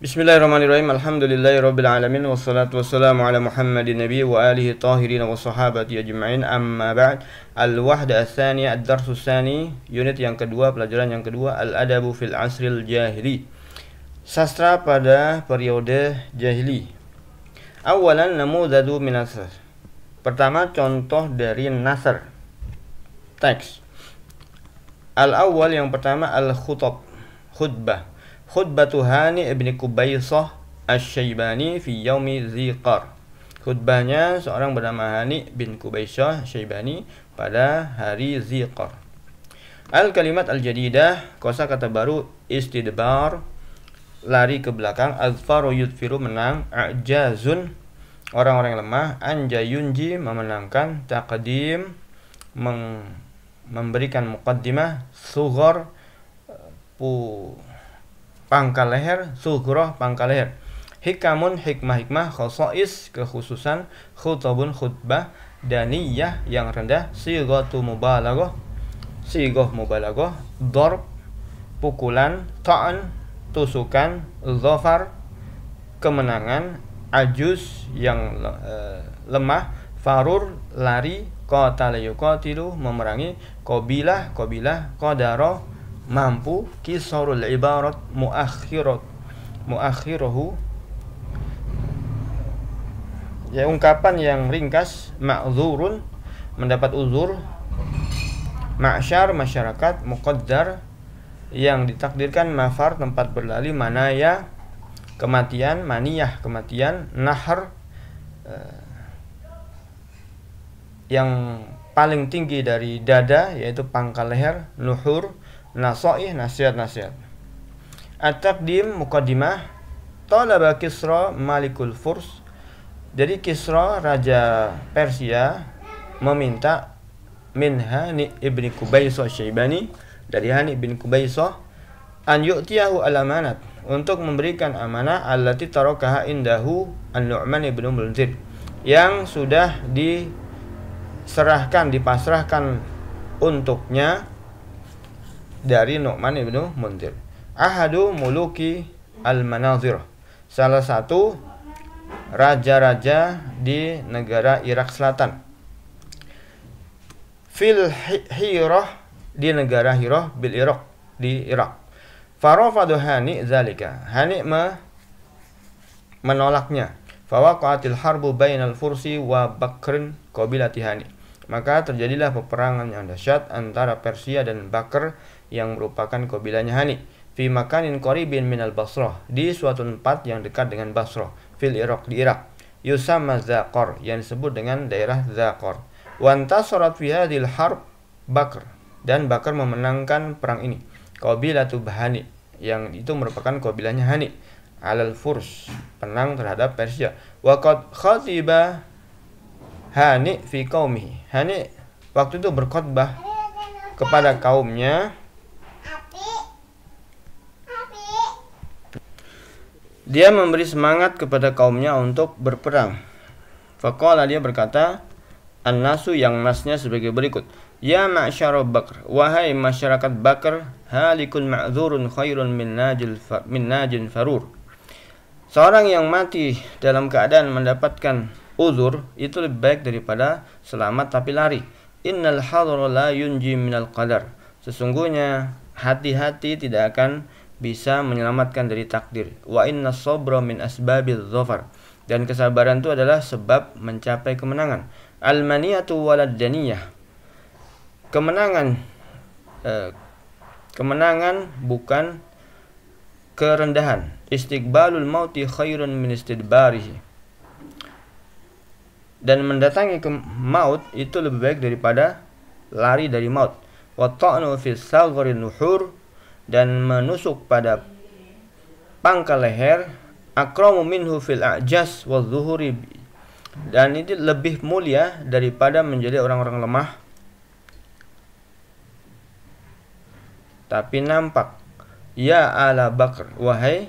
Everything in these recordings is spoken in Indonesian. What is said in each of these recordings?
Bismillahirrahmanirrahim. Alhamdulillahirabbil alamin wassalatu wassalamu ala Muhammadin nabi wa alihi tahirin wa sahabati ajma'in. Amma ba'd. Al-wahda asani adar susani darsu unit yang kedua, pelajaran yang kedua, al-adabu fil asril jahili. Sastra pada periode jahili. Awalan namu min nasr. Pertama contoh dari nasr. Teks. Al-awwal yang pertama al-khutab, khutbah khutbah Hani ibn Kubaisah Asy-Syaibani fi yaumi Ziqar. Khutbahnya seorang bernama Hani bin Kubaisah Syaibani pada hari Ziqar. Al-kalimat al-jadidah, kosa kata baru istidbar, lari ke belakang, azfaru yudfiru menang, ajazun orang-orang yang lemah, anjayunji yunji memenangkan, taqdim memberikan muqaddimah, sughor eh, pu pangkal leher, sulkuroh pangkal leher. Hikamun hikmah-hikmah, khosois kekhususan, khutabun khutbah, daniyah yang rendah, sigatu mubalagoh, sigoh mubalagoh, dorb, pukulan, ta'an, tusukan, zofar, kemenangan, ajus yang eh, lemah, farur, lari, kota yuqatilu, memerangi, kobilah, kobilah, kodaro, mampu kisarul ibarat muakhirat muakhirahu ya ungkapan yang ringkas ma'zurun mendapat uzur ma'syar masyarakat muqaddar yang ditakdirkan mafar tempat berlali manaya kematian maniyah kematian nahar eh, yang paling tinggi dari dada yaitu pangkal leher luhur nasoih nasihat-nasihat at dim mukadimah Talaba Kisra Malikul Furs Jadi Kisra Raja Persia meminta min Hani ibn Kubaisah Syaibani dari Hani bin Kubaisah an yu'tiyahu alamanat untuk memberikan amanah allati tarakaha indahu an-Nu'man ibn Munzir yang sudah diserahkan dipasrahkan untuknya dari Nu'man ibnu Mundir ahadu muluki al-manazir salah satu raja-raja di negara Irak Selatan fil hiroh di negara Hiroh bil Irak di Irak Farofadu Hani zalika Hani me menolaknya fawaqatil harbu bainal fursi wa bakrin qabilati Hani maka terjadilah peperangan yang dahsyat antara Persia dan Bakr yang merupakan kabilahnya Hani fi makanin qaribin minal Basrah di suatu tempat yang dekat dengan Basrah fil Irak di Irak yusama Zaqor yang disebut dengan daerah Zaqor wantasarat fi hadhil harb Bakr dan Bakr memenangkan perang ini qabilah Bahani yang itu merupakan kabilahnya Hani alal furs penang terhadap Persia waqad khatiba Hani fi qaumihi Hani waktu itu berkhotbah kepada kaumnya Dia memberi semangat kepada kaumnya untuk berperang. Fakohal dia berkata, An-nasu yang nasnya sebagai berikut. Ya ma'syara Bakr, wahai masyarakat Bakr, halikun ma'zurun khairun min najil fa, min najin farur. Seorang yang mati dalam keadaan mendapatkan uzur itu lebih baik daripada selamat tapi lari. Innal hadra la yunji minal qadar. Sesungguhnya hati-hati tidak akan bisa menyelamatkan dari takdir. Wa inna sobro min asbabil zofar. Dan kesabaran itu adalah sebab mencapai kemenangan. Al-maniyatu walad Kemenangan eh, kemenangan bukan kerendahan. Istiqbalul mauti khairun min istidbarihi. Dan mendatangi ke maut itu lebih baik daripada lari dari maut. Wa ta'nu fi nuhur dan menusuk pada pangkal leher akramu minhu fil a'jas wal zuhuri dan ini lebih mulia daripada menjadi orang-orang lemah tapi nampak ya ala bakr wahai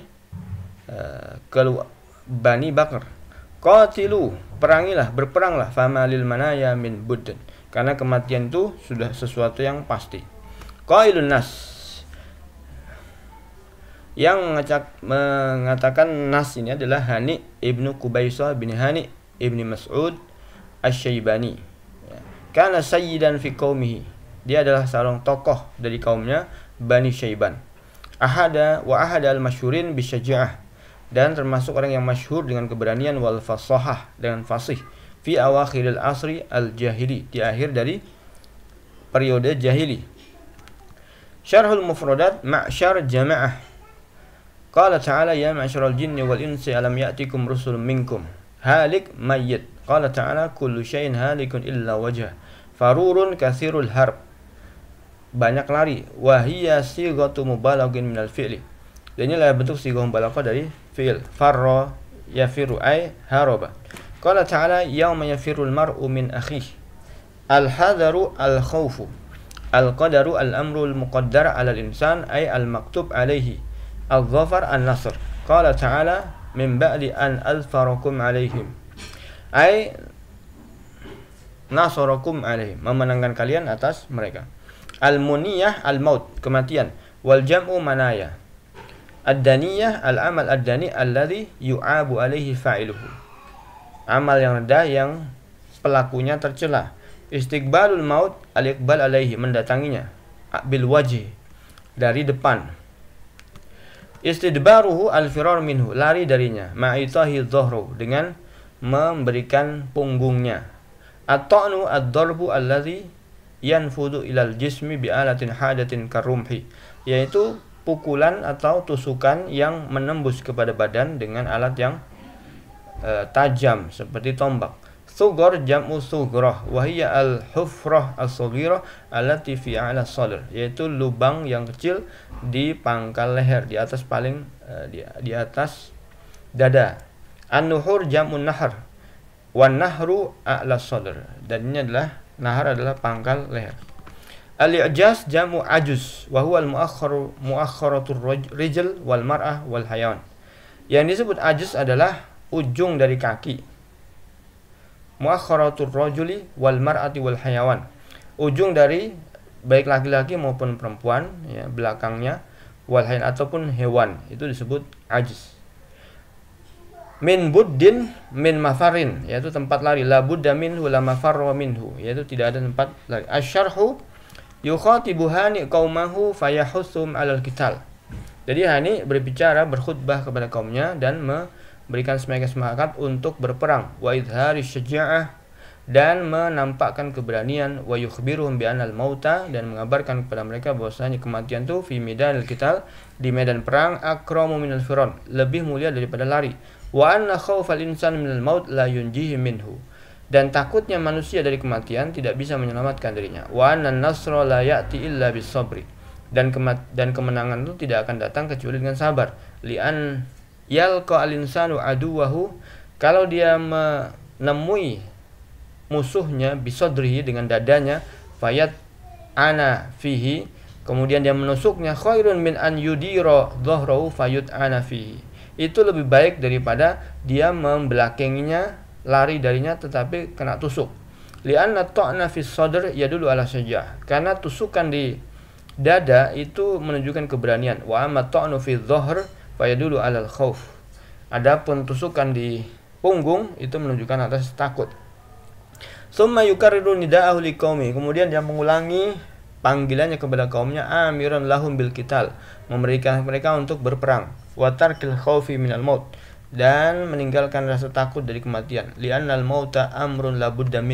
uh, eh, kelu bani bakr qatilu perangilah berperanglah famalil manaya min budd karena kematian itu sudah sesuatu yang pasti qailun nas yang mengacak, mengatakan Nas ini adalah Hani ibnu Kubaisah bin Hani ibni Mas'ud Asy-Syaibani. Ya. Karena sayyidan fi qaumihi. Dia adalah seorang tokoh dari kaumnya Bani Syaiban. Ahada wa ahada al mashurin bisyaja'ah dan termasuk orang yang masyhur dengan keberanian wal fasahah dengan fasih fi al asri al jahili di akhir dari periode jahili syarhul mufradat ma'syar jama'ah قال تعالى يا معشر الجن والإنس ألم يأتكم رسل منكم هالك ميت قال تعالى كل شيء هالك إلا وجه فرور كثير الهرب banyak lari wahiyya sighatu mubalaghin minal fi'li dan ini adalah bentuk sighah mubalaghah dari fi'il farra yafiru ay haraba qala ta'ala yauma yafirul mar'u min akhihi al hadaru al khawfu al qadaru al amru al muqaddar al insan ay al maktub 'alaihi al ghafar al nasr Qala ta'ala min ba'di an alfarakum alaihim. Ai nasarakum alaihim, memenangkan kalian atas mereka. Al-muniyah al-maut, kematian. Wal jam'u manaya. Ad-daniyah al-amal ad-dani alladhi yu'abu alaihi fa'iluhu. Amal yang rendah yang pelakunya tercela. Istiqbalul maut al-iqbal alaihi mendatanginya bil wajih dari depan Istidbaruhu al-firar minhu, lari darinya. Ma'itahi dhahru, dengan memberikan punggungnya. At-ta'nu ad-darbu allazi yanfudu ilal jismi bi alatin hadatin karumhi. Yaitu pukulan atau tusukan yang menembus kepada badan dengan alat yang e, tajam seperti tombak. Sugor jam'u sugroh wahiyya al-hufrah al saghirah ala fi ala sadr yaitu lubang yang kecil di pangkal leher di atas paling eh, di, di atas dada. An-nuhur jam'un nahar wan nahru a'la sadr dan ini adalah nahar adalah pangkal leher. Al-i'jaz jam'u ajus wa huwa al-mu'akhkharu mu'akhkharatur rijl wal mar'ah wal hayawan. Yang disebut ajus adalah ujung dari kaki muakharatur rajuli wal mar'ati wal hayawan. Ujung dari baik laki-laki maupun perempuan ya belakangnya wal hayan ataupun hewan itu disebut ajis. Min buddin min mafarin yaitu tempat lari la budda minhu la mafarra minhu yaitu tidak ada tempat lari. Asyarhu yukhatibuhani qaumahu fayahusum alal qital. Jadi Hani berbicara berkhutbah kepada kaumnya dan me berikan mereka semangat untuk berperang wa idhari syaja'ah dan menampakkan keberanian wa yukhbiruhum bi anal mauta dan mengabarkan kepada mereka bahwasanya kematian itu fi medan kita di medan perang akramu minal firon lebih mulia daripada lari wa anna khaufal insan minal maut la yunjihi minhu dan takutnya manusia dari kematian tidak bisa menyelamatkan dirinya wa anna nasra la ya'ti illa bisabri dan dan kemenangan itu tidak akan datang kecuali dengan sabar lian yalqa al-insanu aduwahu kalau dia menemui musuhnya bisodrihi dengan dadanya fayat ana fihi kemudian dia menusuknya khairun min an yudiro dhahrahu fayut ana fihi itu lebih baik daripada dia membelakanginya lari darinya tetapi kena tusuk lianna ta'na fi sadr dulu ala syajah karena tusukan di dada itu menunjukkan keberanian wa amma ta'nu fi dhahr dulu alal khauf. Adapun tusukan di punggung itu menunjukkan atas takut. Summa yukarriru nida'ahu Kemudian dia mengulangi panggilannya kepada kaumnya amiran lahum bil kital, memberikan mereka untuk berperang. Wa tarkil khaufi minal maut dan meninggalkan rasa takut dari kematian. Li'annal mauta amrun labudda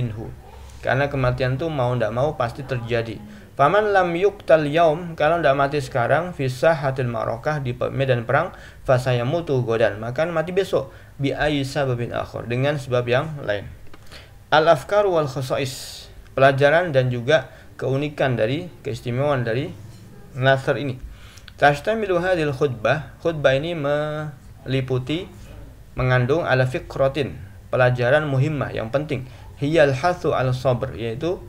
Karena kematian itu mau tidak mau pasti terjadi Paman lam yuktal yaum kalau tidak mati sekarang fisah hatil marokah di medan perang fasaya mutu godan maka mati besok bi ayisa babin akhor dengan sebab yang lain. Al afkar wal khosais pelajaran dan juga keunikan dari keistimewaan dari nasr ini. Tashtamilu hadil khutbah khutbah ini meliputi mengandung ala fikrotin pelajaran muhimmah yang penting hiyal hasu al sabr yaitu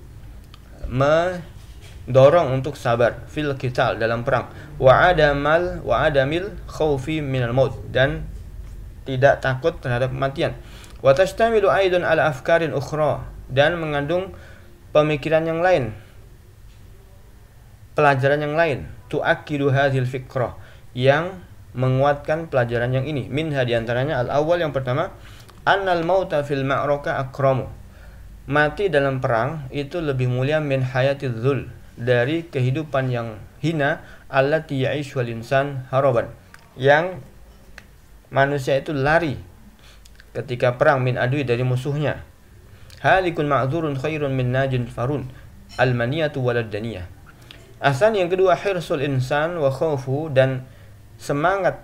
dorong untuk sabar fil kital dalam perang wa adamal wa adamil khawfi minal maut dan tidak takut terhadap kematian wa tashtamilu aidun ala afkarin ukhra dan mengandung pemikiran yang lain pelajaran yang lain tuakidu hadhil fikra yang menguatkan pelajaran yang ini minha diantaranya al awal yang pertama annal mauta fil ma'raka akramu mati dalam perang itu lebih mulia min hayatiz zul dari kehidupan yang hina Allah ya'ishu insan haroban. yang manusia itu lari ketika perang min adui dari musuhnya halikun ma'zurun khairun min najin farun almaniyatu walad asan yang kedua hirsul insan wa khawfu dan semangat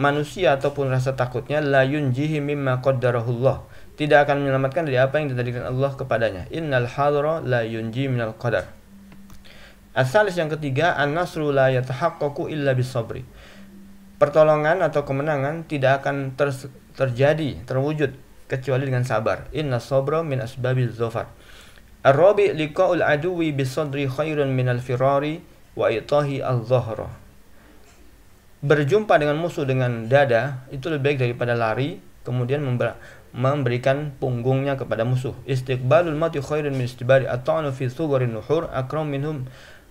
manusia ataupun rasa takutnya la yunjihi mimma qaddarahullah tidak akan menyelamatkan dari apa yang ditakdirkan Allah kepadanya innal hadra la yunji minal qadar Asalis yang ketiga, an-nasru la yatahaqqaqu illa bisabri. Pertolongan atau kemenangan tidak akan ter terjadi, terwujud kecuali dengan sabar. Inna sabra min asbabil zafar. Ar-rabi liqa'ul aduwi bisadri khairun min al-firari wa itahi al-zahra. Berjumpa dengan musuh dengan dada itu lebih baik daripada lari kemudian memberikan punggungnya kepada musuh. Istiqbalul mati khairun min istibari at-ta'nu fi thubarin nuhur akram minhum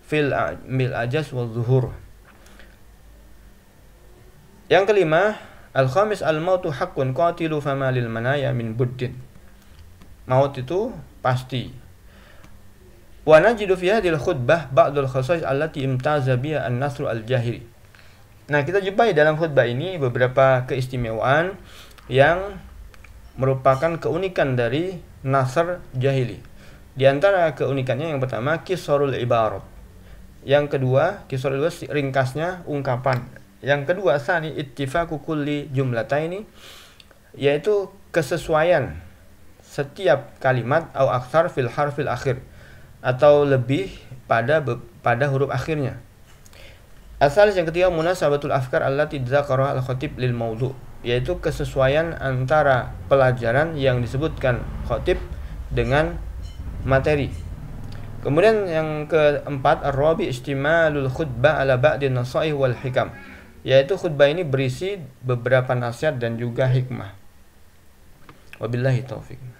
fil mil ajas wal zuhur. Yang kelima, al-khamis al-mautu hakun qatilu fama lil manaya min buddin. Maut itu pasti. Wa najidu fi hadhil khutbah ba'dul khasais allati imtaza biha an-nasr al-jahili. Nah, kita jumpai dalam khutbah ini beberapa keistimewaan yang merupakan keunikan dari Nasr Jahili. Di antara keunikannya yang pertama, kisorul ibarat yang kedua, kisah kedua ringkasnya ungkapan. Yang kedua, sani ittifaku kulli ini yaitu kesesuaian setiap kalimat au aksar fil harfil akhir atau lebih pada pada huruf akhirnya. Asal yang ketiga munasabatul afkar tidak dzakara al-khatib lil maudhu yaitu kesesuaian antara pelajaran yang disebutkan khatib dengan materi Kemudian yang keempat, Rabi istimalul khutbah ala ba'di nasaih wal hikam. Yaitu khutbah ini berisi beberapa nasihat dan juga hikmah. Wabillahi taufik.